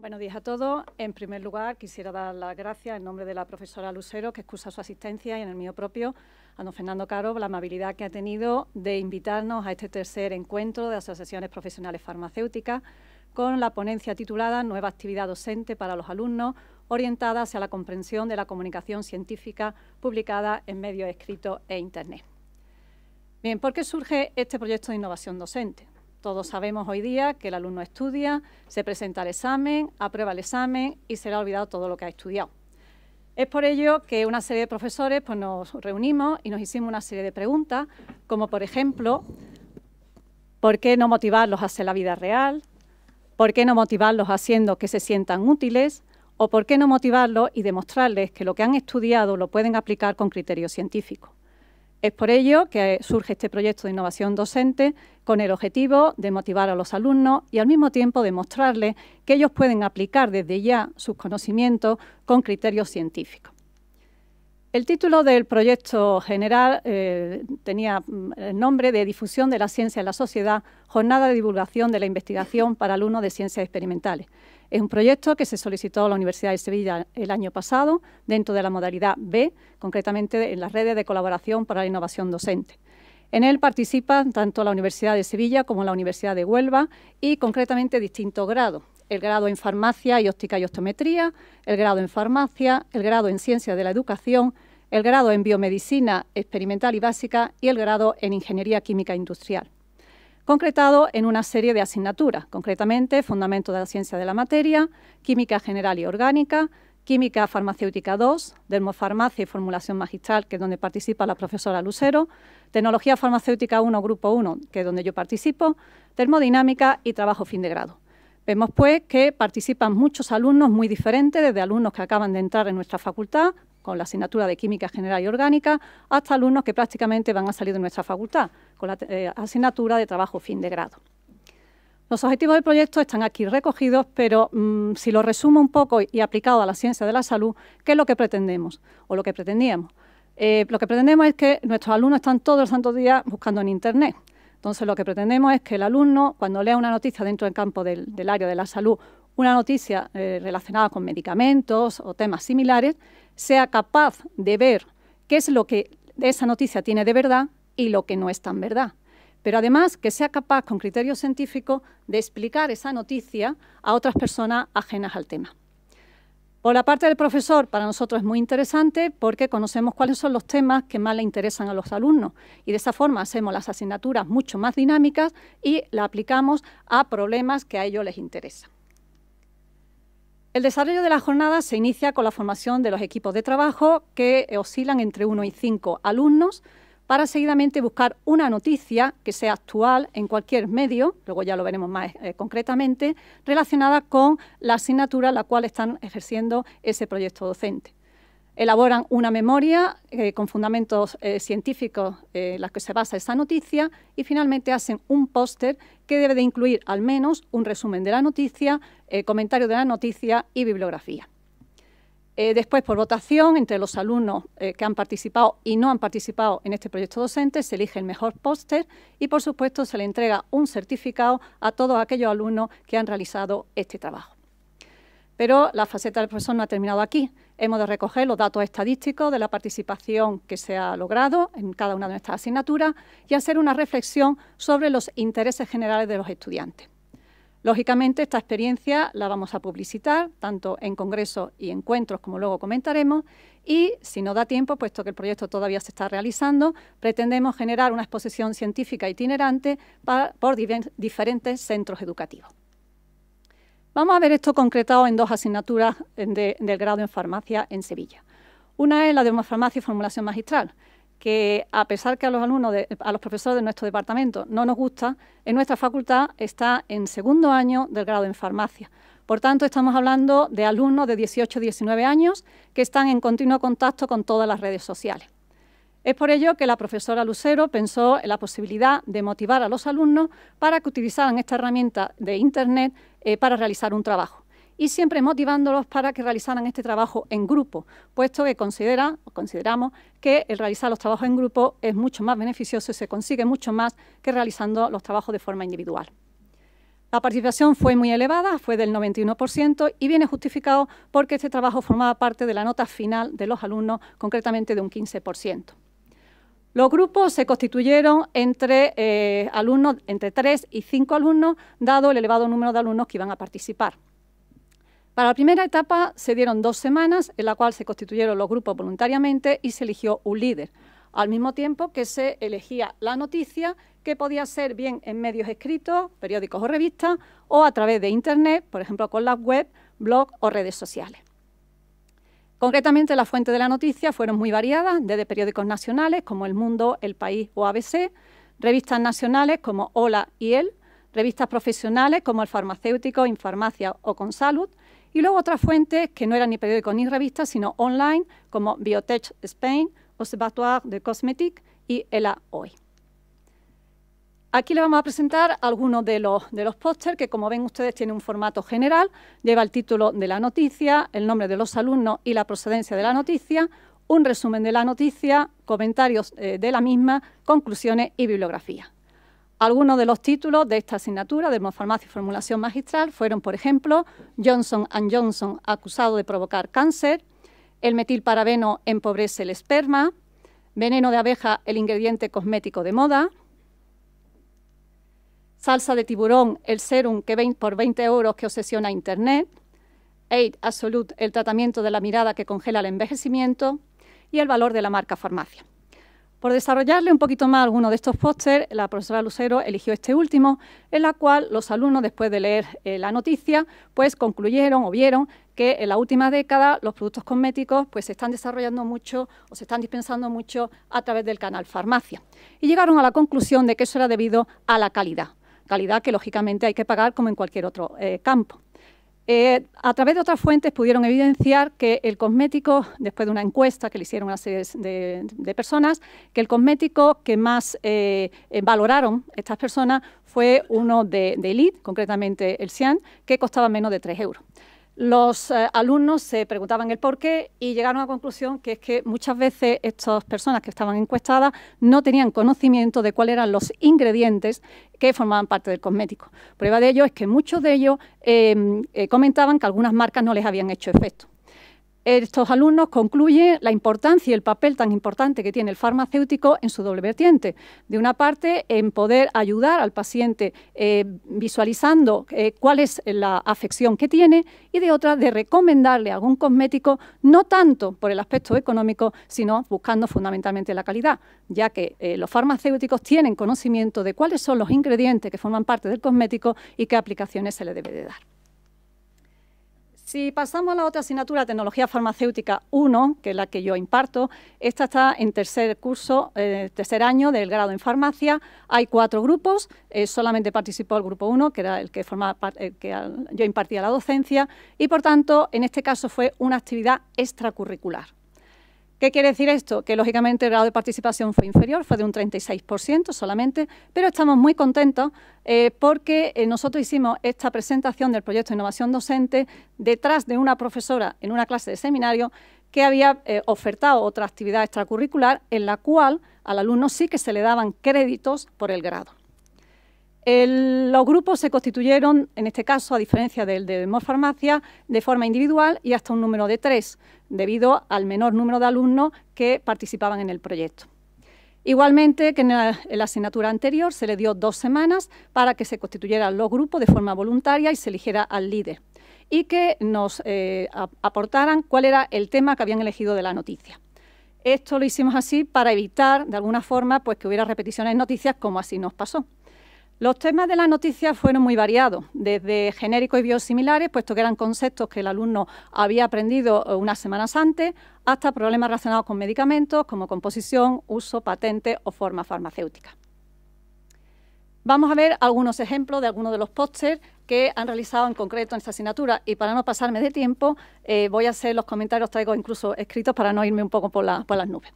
Buenos días a todos. En primer lugar, quisiera dar las gracias en nombre de la profesora Lucero, que excusa su asistencia, y en el mío propio, a don Fernando Caro, la amabilidad que ha tenido de invitarnos a este tercer encuentro de asociaciones profesionales farmacéuticas con la ponencia titulada Nueva actividad docente para los alumnos, orientada hacia la comprensión de la comunicación científica publicada en medios escritos e Internet. Bien, ¿por qué surge este proyecto de innovación docente? Todos sabemos hoy día que el alumno estudia, se presenta al examen, aprueba el examen y se le ha olvidado todo lo que ha estudiado. Es por ello que una serie de profesores pues, nos reunimos y nos hicimos una serie de preguntas, como por ejemplo, ¿por qué no motivarlos a hacer la vida real? ¿Por qué no motivarlos haciendo que se sientan útiles? ¿O por qué no motivarlos y demostrarles que lo que han estudiado lo pueden aplicar con criterio científico? Es por ello que surge este proyecto de innovación docente con el objetivo de motivar a los alumnos y al mismo tiempo demostrarles que ellos pueden aplicar desde ya sus conocimientos con criterios científicos. El título del proyecto general eh, tenía mm, el nombre de Difusión de la Ciencia en la Sociedad, Jornada de Divulgación de la Investigación para Alumnos de Ciencias Experimentales. Es un proyecto que se solicitó a la Universidad de Sevilla el año pasado, dentro de la modalidad B, concretamente en las redes de colaboración para la innovación docente. En él participan tanto la Universidad de Sevilla como la Universidad de Huelva y concretamente distintos grados. El grado en farmacia y óptica y optometría, el grado en farmacia, el grado en ciencia de la educación, el grado en biomedicina experimental y básica y el grado en ingeniería química industrial. Concretado en una serie de asignaturas, concretamente Fundamento de la Ciencia de la Materia, Química General y Orgánica, Química Farmacéutica 2, Dermofarmacia y Formulación Magistral, que es donde participa la profesora Lucero, Tecnología Farmacéutica 1, Grupo 1, que es donde yo participo, Termodinámica y Trabajo Fin de Grado. Vemos pues que participan muchos alumnos muy diferentes, desde alumnos que acaban de entrar en nuestra facultad con la asignatura de Química General y Orgánica, hasta alumnos que prácticamente van a salir de nuestra facultad con la eh, asignatura de Trabajo Fin de Grado. Los objetivos del proyecto están aquí recogidos, pero mm, si lo resumo un poco y aplicado a la ciencia de la salud, ¿qué es lo que pretendemos o lo que pretendíamos? Eh, lo que pretendemos es que nuestros alumnos están todos los santos días buscando en Internet. Entonces, lo que pretendemos es que el alumno, cuando lea una noticia dentro del campo del, área de la salud, una noticia eh, relacionada con medicamentos o temas similares, sea capaz de ver qué es lo que esa noticia tiene de verdad y lo que no es tan verdad pero además que sea capaz, con criterio científico de explicar esa noticia a otras personas ajenas al tema. Por la parte del profesor, para nosotros es muy interesante porque conocemos cuáles son los temas que más le interesan a los alumnos y de esa forma hacemos las asignaturas mucho más dinámicas y la aplicamos a problemas que a ellos les interesan. El desarrollo de la jornada se inicia con la formación de los equipos de trabajo que oscilan entre uno y cinco alumnos, para seguidamente buscar una noticia que sea actual en cualquier medio, luego ya lo veremos más eh, concretamente, relacionada con la asignatura en la cual están ejerciendo ese proyecto docente elaboran una memoria eh, con fundamentos eh, científicos en las que se basa esa noticia y finalmente hacen un póster que debe de incluir al menos un resumen de la noticia, comentario de la noticia y bibliografía. Eh, después, por votación, entre los alumnos eh, que han participado y no han participado en este proyecto docente, se elige el mejor póster y, por supuesto, se le entrega un certificado a todos aquellos alumnos que han realizado este trabajo. Pero la faceta del profesor no ha terminado aquí. Hemos de recoger los datos estadísticos de la participación que se ha logrado en cada una de nuestras asignaturas y hacer una reflexión sobre los intereses generales de los estudiantes. Lógicamente, esta experiencia la vamos a publicitar tanto en congresos y encuentros, como luego comentaremos, y si no da tiempo, puesto que el proyecto todavía se está realizando, pretendemos generar una exposición científica itinerante por diferentes centros educativos. Vamos a ver esto concretado en dos asignaturas del grado en farmacia en Sevilla. Una es la de farmacia y formulación magistral, que a pesar que a los alumnos, a los profesores de nuestro departamento no nos gusta, en nuestra facultad está en segundo año del grado en farmacia. Por tanto, estamos hablando de alumnos de 18 19 años que están en continuo contacto con todas las redes sociales. Es por ello que la profesora Lucero pensó en la posibilidad de motivar a los alumnos para que utilizaran esta herramienta de Internet eh, para realizar un trabajo y siempre motivándolos para que realizaran este trabajo en grupo, puesto que considera, o consideramos que el realizar los trabajos en grupo es mucho más beneficioso y se consigue mucho más que realizando los trabajos de forma individual. La participación fue muy elevada, fue del 91% y viene justificado porque este trabajo formaba parte de la nota final de los alumnos, concretamente de un 15%. Los grupos se constituyeron entre eh, alumnos, entre 3 y 5 alumnos, dado el elevado número de alumnos que iban a participar. Para la primera etapa se dieron dos semanas en la cual se constituyeron los grupos voluntariamente y se eligió un líder, al mismo tiempo que se elegía la noticia que podía ser bien en medios escritos, periódicos o revistas, o a través de Internet, por ejemplo, con la web, blog o redes sociales. Concretamente, las fuentes de la noticia fueron muy variadas, desde periódicos nacionales como El Mundo, El País o ABC, revistas nacionales como Hola y El, revistas profesionales como El Farmacéutico, Infarmacia o Consalud, y luego otras fuentes que no eran ni periódicos ni revistas, sino online, como Biotech Spain, Observatoire de Cosmétique y ELA Hoy. Aquí les vamos a presentar algunos de los, de que, como ven ustedes, tiene un formato general. Lleva el título de la noticia, el nombre de los alumnos y la procedencia de la noticia, un resumen de la noticia, comentarios eh, de la misma, conclusiones y bibliografía. Algunos de los títulos de esta asignatura de hemofarmacia y formulación magistral fueron, por ejemplo, Johnson Johnson acusado de provocar cáncer, el metilparabeno empobrece el esperma, veneno de abeja el ingrediente cosmético de moda, salsa de tiburón el serum que por 20 euros que obsesiona Internet, Aid Absolute el tratamiento de la mirada que congela el envejecimiento y el valor de la marca farmacia. Por desarrollarle un poquito más alguno de estos pósters, la profesora Lucero eligió este último, en la cual los alumnos, después de leer eh, la noticia, pues concluyeron o vieron que en la última década los productos cosméticos pues se están desarrollando mucho o se están dispensando mucho a través del canal farmacia. Y llegaron a la conclusión de que eso era debido a la calidad, calidad que lógicamente hay que pagar como en cualquier otro eh, campo. Eh, a través de otras fuentes pudieron evidenciar que el cosmético, después de una encuesta que le hicieron a una de, personas, que el cosmético que más eh, eh, valoraron estas personas fue uno de, de Elite, concretamente el Cian, que costaba menos de 3 euros. Los eh, alumnos se preguntaban el por qué y llegaron a la conclusión que es que muchas veces estas personas que estaban encuestadas no tenían conocimiento de cuáles eran los ingredientes que formaban parte del cosmético. Prueba de ello es que muchos de ellos eh, eh, comentaban que algunas marcas no les habían hecho efecto. Estos alumnos concluyen la importancia y el papel tan importante que tiene el farmacéutico en su doble vertiente. De una parte, en poder ayudar al paciente eh, visualizando eh, cuál es la afección que tiene y de otra, de recomendarle algún cosmético, no tanto por el aspecto económico, sino buscando fundamentalmente la calidad, ya que eh, los farmacéuticos tienen conocimiento de cuáles son los ingredientes que forman parte del cosmético y qué aplicaciones se le debe de dar. Si pasamos a la otra asignatura, Tecnología Farmacéutica 1, que es la que yo imparto, esta está en tercer curso, eh, tercer año del grado en farmacia. Hay cuatro grupos, eh, solamente participó el grupo 1, que era el que, el que yo impartía la docencia, y por tanto, en este caso fue una actividad extracurricular. ¿Qué quiere decir esto? Que lógicamente el grado de participación fue inferior, fue de un 36% solamente, pero estamos muy contentos eh, porque eh, nosotros hicimos esta presentación del proyecto de innovación docente detrás de una profesora en una clase de seminario que había eh, ofertado otra actividad extracurricular en la cual al alumno sí que se le daban créditos por el grado los grupos se constituyeron, en este caso, a diferencia del de Morfarmacia, de forma individual y hasta un número de tres, debido al menor número de alumnos que participaban en el proyecto. Igualmente que en la, asignatura anterior se le dio dos semanas para que se constituyeran los grupos de forma voluntaria y se eligiera al líder y que nos eh, aportaran cuál era el tema que habían elegido de la noticia. Esto lo hicimos así para evitar, de alguna forma, pues que hubiera repeticiones de noticias como así nos pasó. Los temas de la noticia fueron muy variados, desde genéricos y biosimilares, puesto que eran conceptos que el alumno había aprendido eh, unas semanas antes, hasta problemas relacionados con medicamentos como composición, uso, patente o forma farmacéutica. Vamos a ver algunos ejemplos de algunos de los pósters que han realizado en concreto en esta asignatura. Y para no pasarme de tiempo, eh, voy a hacer los comentarios, traigo incluso escritos para no irme un poco por, por las nubes.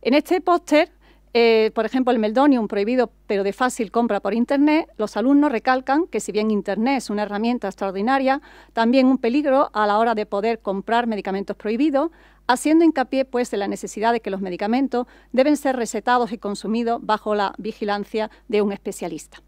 En este póster eh, por ejemplo, el meldonium prohibido pero de fácil compra por Internet, los alumnos recalcan que si bien Internet es una herramienta extraordinaria, también un peligro a la hora de poder comprar medicamentos prohibidos, haciendo hincapié pues en la necesidad de que los medicamentos deben ser recetados y consumidos bajo la vigilancia de un especialista.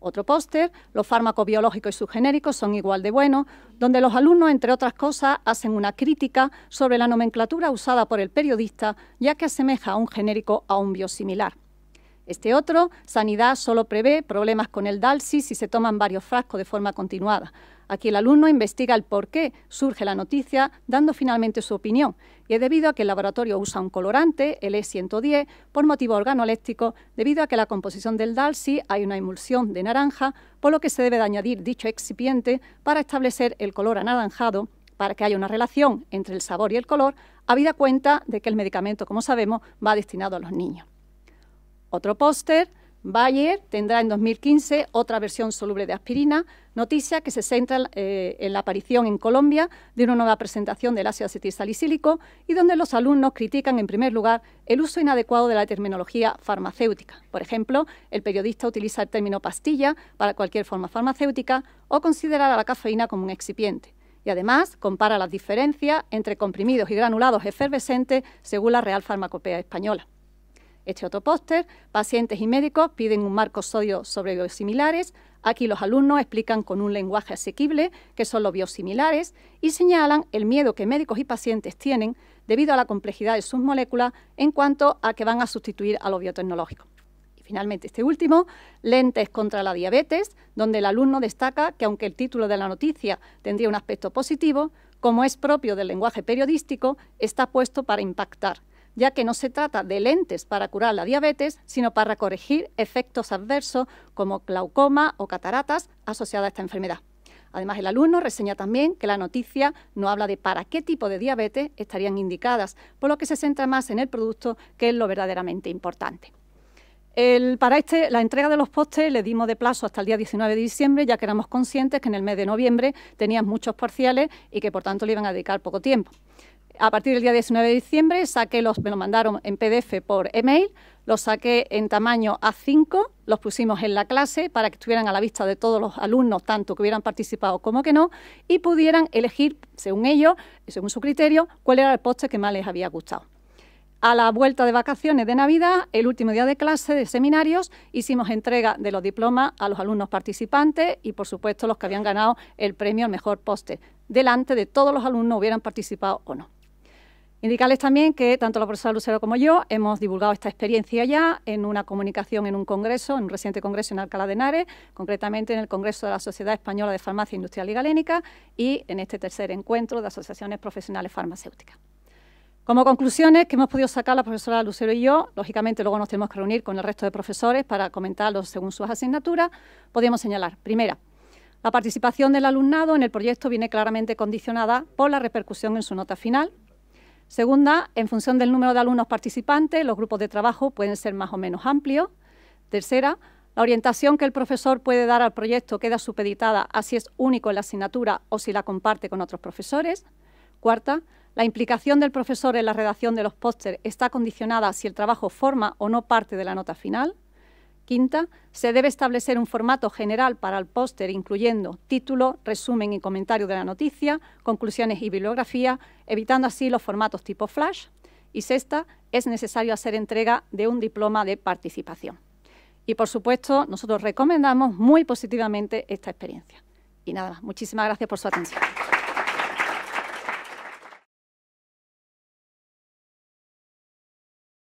Otro póster, los fármacos biológicos y sus genéricos son igual de buenos, donde los alumnos, entre otras cosas, hacen una crítica sobre la nomenclatura usada por el periodista, ya que asemeja a un genérico a un biosimilar. Este otro, sanidad, solo prevé problemas con el DALSI si se toman varios frascos de forma continuada. Aquí el alumno investiga el por qué surge la noticia, dando finalmente su opinión, y es debido a que el laboratorio usa un colorante, el E110, por motivo organoléctico, debido a que la composición del DALSI hay una emulsión de naranja, por lo que se debe de añadir dicho excipiente para establecer el color anaranjado para que haya una relación entre el sabor y el color, habida cuenta de que el medicamento, como sabemos, va destinado a los niños. Otro póster, Bayer tendrá en 2015 otra versión soluble de aspirina, noticia que se centra eh, en la aparición en Colombia de una nueva presentación del ácido acetilsalicílico y donde los alumnos critican en primer lugar el uso inadecuado de la terminología farmacéutica. Por ejemplo, el periodista utiliza el término pastilla para cualquier forma farmacéutica o considera la cafeína como un excipiente y además compara las diferencias entre comprimidos y granulados efervescentes según la Real Farmacopea Española. Este otro póster, pacientes y médicos piden un marco sólido sobre biosimilares. Aquí los alumnos explican con un lenguaje asequible qué son los biosimilares y señalan el miedo que médicos y pacientes tienen debido a la complejidad de sus moléculas en cuanto a que van a sustituir a los biotecnológicos finalmente este último, Lentes contra la diabetes, donde el alumno destaca que aunque el título de la noticia tendría un aspecto positivo, como es propio del lenguaje periodístico, está puesto para impactar ya que no se trata de lentes para curar la diabetes, sino para corregir efectos adversos como glaucoma o cataratas asociadas a esta enfermedad. Además, el alumno reseña también que la noticia no habla de para qué tipo de diabetes estarían indicadas, por lo que se centra más en el producto, que es lo verdaderamente importante. para este, la entrega de los postes le dimos de plazo hasta el día 19 de diciembre, ya que éramos conscientes que en el mes de noviembre tenían muchos parciales y que por tanto le iban a dedicar poco tiempo a partir del día 19 de diciembre saqué los, me lo mandaron en PDF por email, los saqué en tamaño A5, los pusimos en la clase para que estuvieran a la vista de todos los alumnos, tanto que hubieran participado como que no, y pudieran elegir, según ellos, según su criterio, cuál era el poste que más les había gustado. A la vuelta de vacaciones de Navidad, el último día de clase, de seminarios, hicimos entrega de los diplomas a los alumnos participantes y, por supuesto, los que habían ganado el premio al mejor poste, delante de todos los alumnos, hubieran participado o no. Indicarles también que tanto la profesora Lucero como yo hemos divulgado esta experiencia ya en una comunicación en un congreso, en un reciente congreso en Alcalá de Henares, concretamente en el Congreso de la Sociedad Española de Farmacia e Industrial y Galénica y en este tercer encuentro de asociaciones profesionales farmacéuticas. Como conclusiones que hemos podido sacar la profesora Lucero y yo, lógicamente luego nos tenemos que reunir con el resto de profesores para comentarlos según sus asignaturas, podemos señalar, primera, la participación del alumnado en el proyecto viene claramente condicionada por la repercusión en su nota final, Segunda, en función del número de alumnos participantes, los grupos de trabajo pueden ser más o menos amplios. Tercera, la orientación que el profesor puede dar al proyecto queda supeditada a si es único en la asignatura o si la comparte con otros profesores. Cuarta, la implicación del profesor en la redacción de los pósteres está condicionada si el trabajo forma o no parte de la nota final. Quinta, se debe establecer un formato general para el póster, incluyendo título, resumen y comentario de la noticia, conclusiones y bibliografía, evitando así los formatos tipo flash. Y sexta, es necesario hacer entrega de un diploma de participación. Y por supuesto, nosotros recomendamos muy positivamente esta experiencia. Y nada, más. muchísimas gracias por su atención.